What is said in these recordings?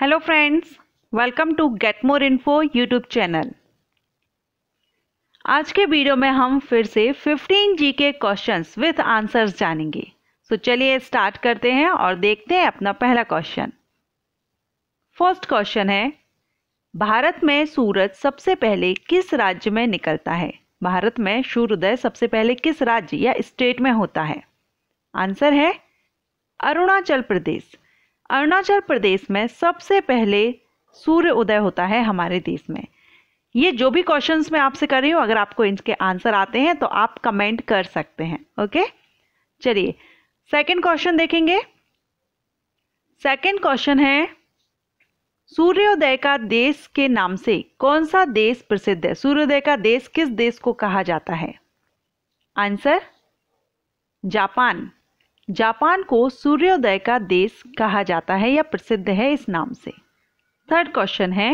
Hello friends welcome to get more info YouTube channel आज के video में हम फिर से 15 जी के क्वेश्चंस विथ आंसर्स जानेंगे सो so चलिए स्टार्ट करते हैं और देखते हैं अपना पहला क्वेश्चन फर्स्ट क्वेश्चन है भारत में सूरज सबसे पहले किस राज्य में निकलता है भारत में सूर्योदय सबसे पहले किस राज्य या स्टेट में होता है आंसर है अरुणाचल प्रदेश अरुणाचल प्रदेश में सबसे पहले सूर्य उदय होता है हमारे देश में ये जो भी क्वेश्चंस मैं आपसे कर रही हूँ अगर आपको इनके आंसर आते हैं तो आप कमेंट कर सकते हैं ओके चलिए सेकंड क्वेश्चन देखेंगे सेकंड क्वेश्चन है सूर्योदय का देश के नाम से कौन सा देश प्रसिद्ध है सूर्योदय का देश किस देश को कहा जाता है आंसर जापान जापान को सूर्योदय का देश कहा जाता है या प्रसिद्ध है इस नाम से थर्ड क्वेश्चन है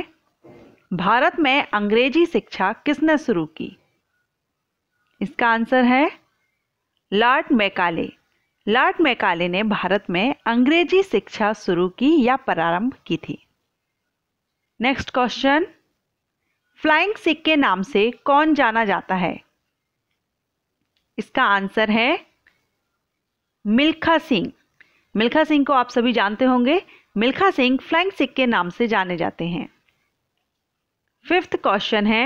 भारत में अंग्रेजी शिक्षा किसने शुरू की इसका आंसर है लॉर्ड मैकाले लॉर्ड मैकाले ने भारत में अंग्रेजी शिक्षा शुरू की या प्रारंभ की थी नेक्स्ट क्वेश्चन फ्लाइंग सिख के नाम से कौन जाना जाता है इसका आंसर है मिल्खा सिंह मिल्खा सिंह को आप सभी जानते होंगे मिल्खा सिंह फ्लाइंग सिख के नाम से जाने जाते हैं फिफ्थ क्वेश्चन है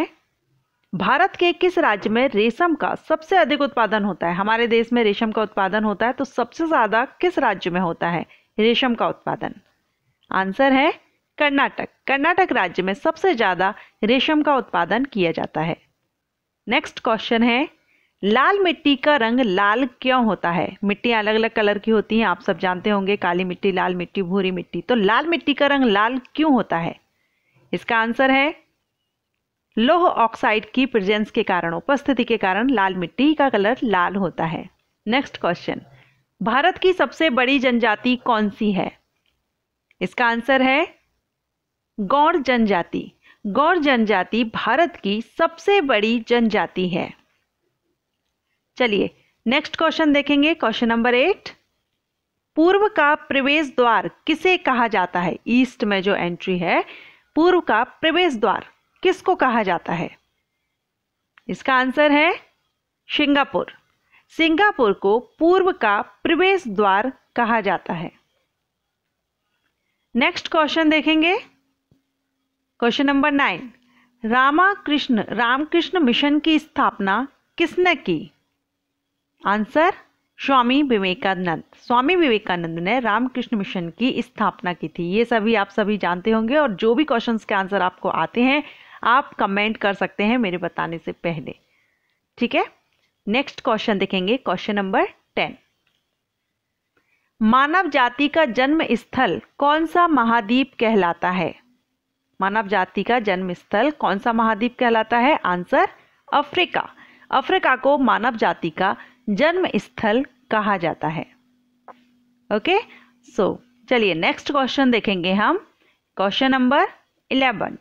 भारत के किस राज्य में रेशम का सबसे अधिक उत्पादन होता है हमारे देश में रेशम का उत्पादन होता है तो सबसे ज़्यादा किस राज्य में होता है रेशम का उत्पादन आंसर है कर्नाटक कर्नाटक राज्य में सबसे ज़्यादा रेशम का उत्पादन किया जाता है नेक्स्ट क्वेश्चन है लाल मिट्टी का रंग लाल क्यों होता है मिट्टी अलग अलग कलर की होती है आप सब जानते होंगे काली मिट्टी लाल मिट्टी भूरी मिट्टी तो लाल मिट्टी का रंग लाल क्यों होता है इसका आंसर है लोह ऑक्साइड की प्रेजेंस के कारण उपस्थिति के कारण लाल मिट्टी का कलर लाल होता है नेक्स्ट क्वेश्चन भारत की सबसे बड़ी जनजाति कौन सी है इसका आंसर है गौड़ जनजाति गौड़ जनजाति भारत की सबसे बड़ी जनजाति है चलिए नेक्स्ट क्वेश्चन देखेंगे क्वेश्चन नंबर एट पूर्व का प्रवेश द्वार किसे कहा जाता है ईस्ट में जो एंट्री है पूर्व का प्रवेश द्वार किसको कहा जाता है इसका आंसर है सिंगापुर सिंगापुर को पूर्व का प्रवेश द्वार कहा जाता है नेक्स्ट क्वेश्चन देखेंगे question number nine Rama Krishna Ramakrishna mission की स्थापना किसने की आंसर स्वामी विवेकानंद स्वामी विवेकानंद ने रामकृष्ण मिशन की स्थापना की थी ये सभी आप सभी जानते होंगे और जो भी क्वेश्चंस के आंसर आपको आते हैं आप कमेंट कर सकते हैं मेरे बताने से पहले ठीक है नेक्स्ट क्वेश्चन देखेंगे क्वेश्चन नंबर टेन मानव जाति का जन्म स्थल कौन सा महाद्वीप कहलाता है मानव जाति का जन्म स्थल कौन सा महाद्वीप कहलाता है आंसर अफ्रीका अफ्रीका को मानव जाति का जन्म स्थल कहा जाता है ओके सो चलिए नेक्स्ट क्वेश्चन देखेंगे हम क्वेश्चन नंबर इलेवन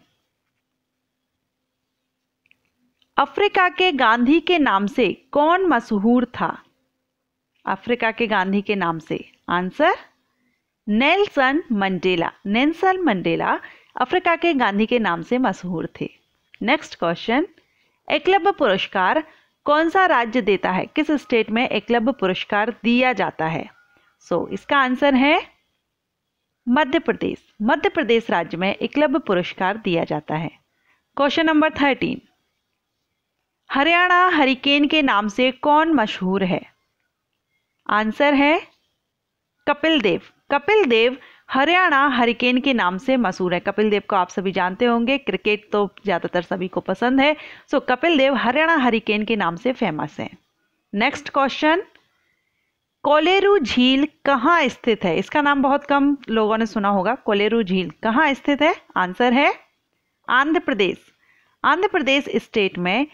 अफ्रीका के गांधी के नाम से कौन मशहूर था अफ्रीका के गांधी के नाम से answer Nelson Mandela Nelson Mandela Africa के गांधी के नाम से मशहूर थे नेक्स्ट क्वेश्चन एकलव्य पुरस्कार कौन सा राज्य देता है किस स्टेट में एकलव्य पुरस्कार दिया जाता है सो so, इसका आंसर है मध्य प्रदेश मध्य प्रदेश राज्य में एकलव्य पुरस्कार दिया जाता है question number thirteen Haryana hurricane के नाम से कौन मशहूर है आंसर है कपिल देव कपिल देव हरियाणा हरिकेन के नाम से मशहूर है कपिल देव को आप सभी जानते होंगे क्रिकेट तो ज़्यादातर सभी को पसंद है so so, Kapil Dev Haryana hurricane के नाम से फेमस हैं नेक्स्ट क्वेश्चन कोलेरू झील कहाँ स्थित है इसका नाम बहुत कम लोगों ने सुना होगा कोलेरू झील कहाँ स्थित है आंसर है आंध्र प्रदेश आंध्र प्रदेश स्टेट में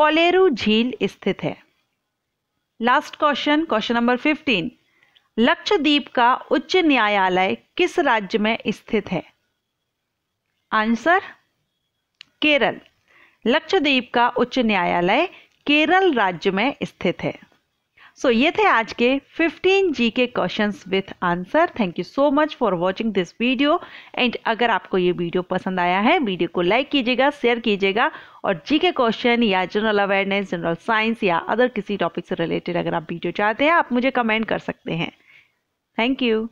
कोलेरू झील स्थित है last question question number fifteen Lakshadweep का उच्च न्यायालय किस राज्य में स्थित है आंसर केरल लक्षद्वीप का उच्च न्यायालय केरल राज्य में स्थित है सो so, ये थे आज के 15 G K question with answer thank you so much for watching this video and अगर आपको ये वीडियो पसंद आया है वीडियो को लाइक कीजिएगा शेयर कीजिएगा और जी के क्वेश्चन या जनरल अवेयरनेस जनरल साइंस या अदर किसी टॉपिक से रिलेटेड अगर आप वीडियो चाहते हैं आप मुझे कमेंट कर सकते हैं Thank you.